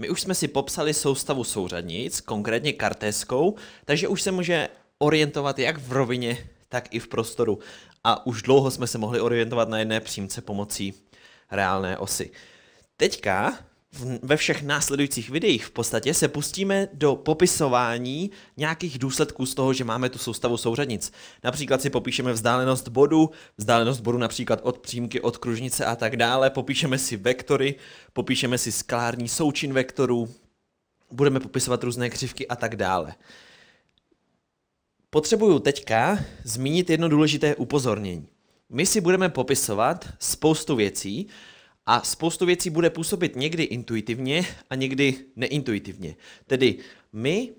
My už jsme si popsali soustavu souřadnic, konkrétně kartéskou, takže už se může orientovat jak v rovině, tak i v prostoru. A už dlouho jsme se mohli orientovat na jedné přímce pomocí reálné osy. Teďka ve všech následujících videích v podstatě se pustíme do popisování nějakých důsledků z toho, že máme tu soustavu souřadnic. Například si popíšeme vzdálenost bodu, vzdálenost bodu například od přímky, od kružnice a tak dále, popíšeme si vektory, popíšeme si sklární součin vektorů, budeme popisovat různé křivky a tak dále. Potřebuju teďka zmínit jedno důležité upozornění. My si budeme popisovat spoustu věcí, a spoustu věcí bude působit někdy intuitivně a někdy neintuitivně. Tedy my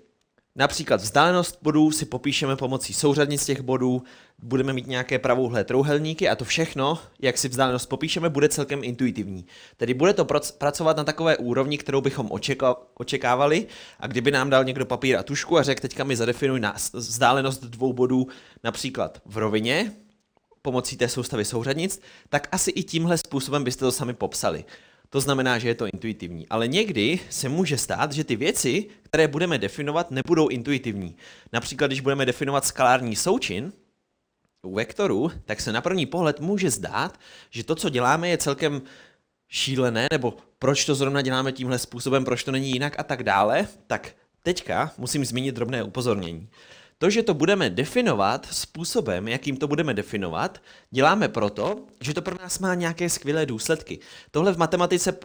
Například vzdálenost bodů si popíšeme pomocí souřadnic těch bodů, budeme mít nějaké pravouhlé trouhelníky a to všechno, jak si vzdálenost popíšeme, bude celkem intuitivní. Tedy bude to proc- pracovat na takové úrovni, kterou bychom očeka- očekávali a kdyby nám dal někdo papír a tušku a řekl, teďka mi zadefinuj na vzdálenost dvou bodů například v rovině, pomocí té soustavy souřadnic, tak asi i tímhle způsobem byste to sami popsali. To znamená, že je to intuitivní. Ale někdy se může stát, že ty věci, které budeme definovat, nebudou intuitivní. Například, když budeme definovat skalární součin u vektoru, tak se na první pohled může zdát, že to, co děláme, je celkem šílené, nebo proč to zrovna děláme tímhle způsobem, proč to není jinak a tak dále. Tak teďka musím zmínit drobné upozornění. To, že to budeme definovat způsobem, jakým to budeme definovat, děláme proto, že to pro nás má nějaké skvělé důsledky. Tohle v matematice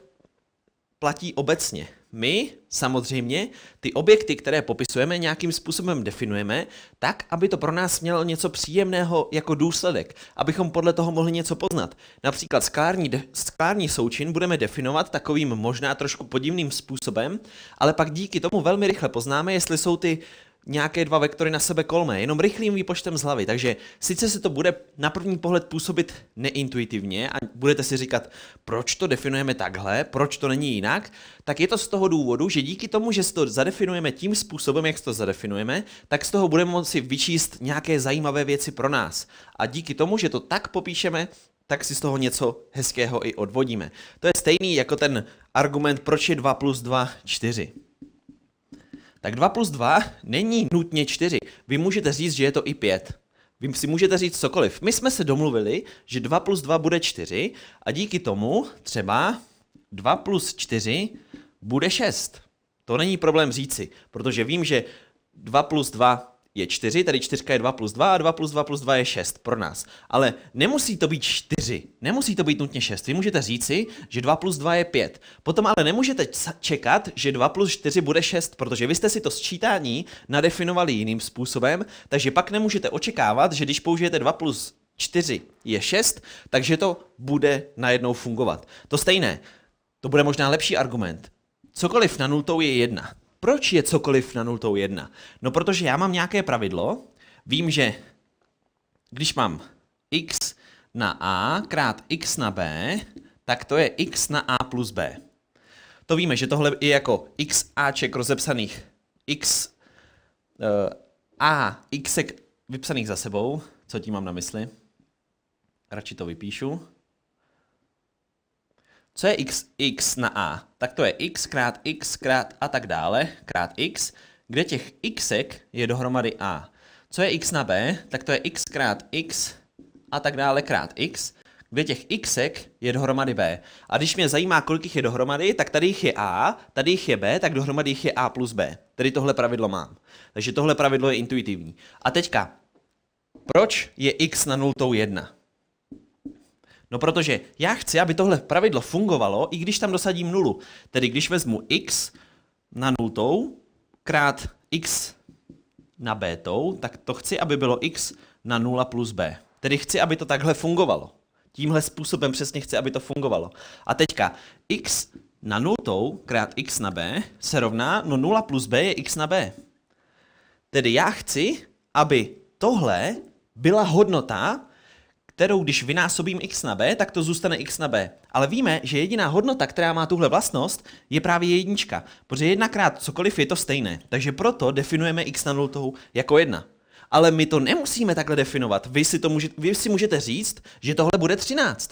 platí obecně. My samozřejmě ty objekty, které popisujeme, nějakým způsobem definujeme, tak, aby to pro nás mělo něco příjemného jako důsledek, abychom podle toho mohli něco poznat. Například sklární, de- sklární součin budeme definovat takovým možná trošku podivným způsobem, ale pak díky tomu velmi rychle poznáme, jestli jsou ty nějaké dva vektory na sebe kolmé, jenom rychlým výpočtem z hlavy. Takže sice se to bude na první pohled působit neintuitivně a budete si říkat, proč to definujeme takhle, proč to není jinak, tak je to z toho důvodu, že díky tomu, že to zadefinujeme tím způsobem, jak to zadefinujeme, tak z toho budeme moci vyčíst nějaké zajímavé věci pro nás. A díky tomu, že to tak popíšeme, tak si z toho něco hezkého i odvodíme. To je stejný jako ten argument, proč je 2 plus 2 4 tak 2 plus 2 není nutně 4. Vy můžete říct, že je to i 5. Vy si můžete říct cokoliv. My jsme se domluvili, že 2 plus 2 bude 4 a díky tomu třeba 2 plus 4 bude 6. To není problém říci, protože vím, že 2 plus 2 je 4, tady 4 je 2 plus 2 a 2 plus 2 plus 2 je 6 pro nás. Ale nemusí to být 4, nemusí to být nutně 6. Vy můžete říci, že 2 plus 2 je 5. Potom ale nemůžete čekat, že 2 plus 4 bude 6, protože vy jste si to sčítání nadefinovali jiným způsobem, takže pak nemůžete očekávat, že když použijete 2 plus 4 je 6, takže to bude najednou fungovat. To stejné, to bude možná lepší argument. Cokoliv na nultou je 1. Proč je cokoliv na nultou jedna? No protože já mám nějaké pravidlo, vím, že když mám x na a krát x na b, tak to je x na a plus b. To víme, že tohle je jako x aček rozepsaných x uh, a xek vypsaných za sebou. Co tím mám na mysli? Radši to vypíšu. Co je x, x na a? Tak to je x krát x krát a tak dále, krát x, kde těch xek je dohromady a. Co je x na b? Tak to je x krát x a tak dále krát x, kde těch xek je dohromady b. A když mě zajímá, kolik jich je dohromady, tak tady jich je a, tady jich je b, tak dohromady jich je a plus b. Tedy tohle pravidlo mám. Takže tohle pravidlo je intuitivní. A teďka, proč je x na nultou 1? No protože já chci, aby tohle pravidlo fungovalo, i když tam dosadím nulu. Tedy když vezmu x na nultou krát x na bétou, tak to chci, aby bylo x na 0 plus b. Tedy chci, aby to takhle fungovalo. Tímhle způsobem přesně chci, aby to fungovalo. A teďka x na nultou krát x na b se rovná, no 0 plus b je x na b. Tedy já chci, aby tohle byla hodnota, kterou když vynásobím x na b, tak to zůstane x na b. Ale víme, že jediná hodnota, která má tuhle vlastnost, je právě jednička, protože jednakrát cokoliv je to stejné. Takže proto definujeme x na nultou jako jedna. Ale my to nemusíme takhle definovat. Vy si, to můžete, vy si můžete říct, že tohle bude 13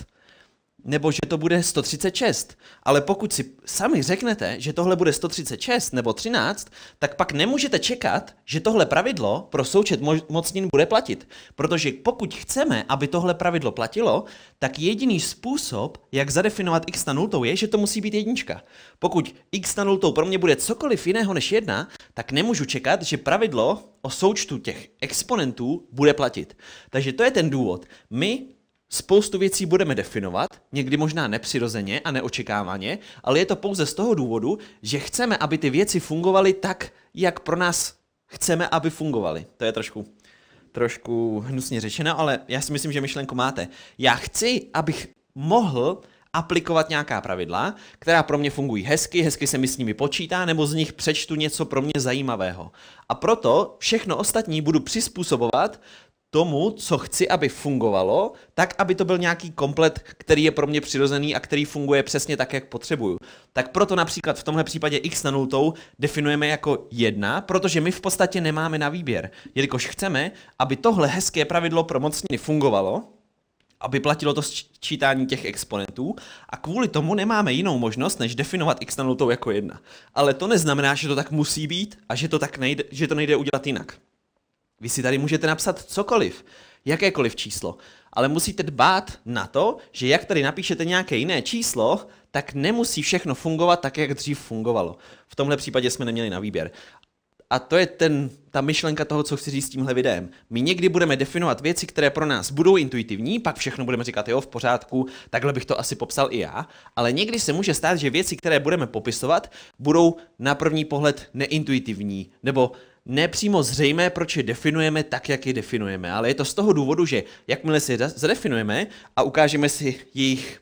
nebo že to bude 136. Ale pokud si sami řeknete, že tohle bude 136 nebo 13, tak pak nemůžete čekat, že tohle pravidlo pro součet mo- mocnin bude platit. Protože pokud chceme, aby tohle pravidlo platilo, tak jediný způsob, jak zadefinovat x na nultou, je, že to musí být jednička. Pokud x na nultou pro mě bude cokoliv jiného než jedna, tak nemůžu čekat, že pravidlo o součtu těch exponentů bude platit. Takže to je ten důvod. My Spoustu věcí budeme definovat, někdy možná nepřirozeně a neočekávaně, ale je to pouze z toho důvodu, že chceme, aby ty věci fungovaly tak, jak pro nás chceme, aby fungovaly. To je trošku trošku hnusně řečeno, ale já si myslím, že myšlenku máte. Já chci, abych mohl aplikovat nějaká pravidla, která pro mě fungují hezky, hezky se mi s nimi počítá, nebo z nich přečtu něco pro mě zajímavého. A proto všechno ostatní budu přizpůsobovat tomu, co chci, aby fungovalo, tak, aby to byl nějaký komplet, který je pro mě přirozený a který funguje přesně tak, jak potřebuju. Tak proto například v tomhle případě x na nultou definujeme jako jedna, protože my v podstatě nemáme na výběr, jelikož chceme, aby tohle hezké pravidlo pro mocniny fungovalo, aby platilo to sčítání těch exponentů a kvůli tomu nemáme jinou možnost, než definovat x na nultou jako jedna. Ale to neznamená, že to tak musí být a že to, tak nejde, že to nejde udělat jinak. Vy si tady můžete napsat cokoliv, jakékoliv číslo, ale musíte dbát na to, že jak tady napíšete nějaké jiné číslo, tak nemusí všechno fungovat tak, jak dřív fungovalo. V tomhle případě jsme neměli na výběr. A to je ten, ta myšlenka toho, co chci říct s tímhle videem. My někdy budeme definovat věci, které pro nás budou intuitivní, pak všechno budeme říkat, jo, v pořádku, takhle bych to asi popsal i já, ale někdy se může stát, že věci, které budeme popisovat, budou na první pohled neintuitivní, nebo nepřímo zřejmé, proč je definujeme tak, jak je definujeme, ale je to z toho důvodu, že jakmile si je zadefinujeme a ukážeme si jejich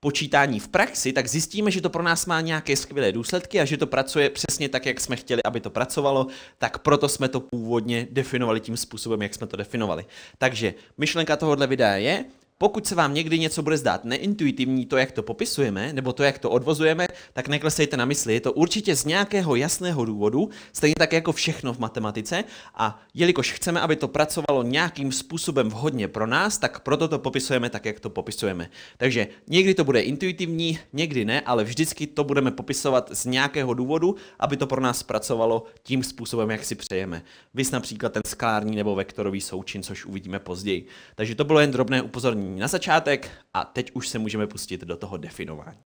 počítání v praxi, tak zjistíme, že to pro nás má nějaké skvělé důsledky a že to pracuje přesně tak, jak jsme chtěli, aby to pracovalo, tak proto jsme to původně definovali tím způsobem, jak jsme to definovali. Takže myšlenka tohohle videa je, pokud se vám někdy něco bude zdát neintuitivní, to, jak to popisujeme, nebo to, jak to odvozujeme, tak neklesejte na mysli. Je to určitě z nějakého jasného důvodu, stejně tak jako všechno v matematice. A jelikož chceme, aby to pracovalo nějakým způsobem vhodně pro nás, tak proto to popisujeme tak, jak to popisujeme. Takže někdy to bude intuitivní, někdy ne, ale vždycky to budeme popisovat z nějakého důvodu, aby to pro nás pracovalo tím způsobem, jak si přejeme. Vys například ten skalární nebo vektorový součin, což uvidíme později. Takže to bylo jen drobné upozornění na začátek a teď už se můžeme pustit do toho definování.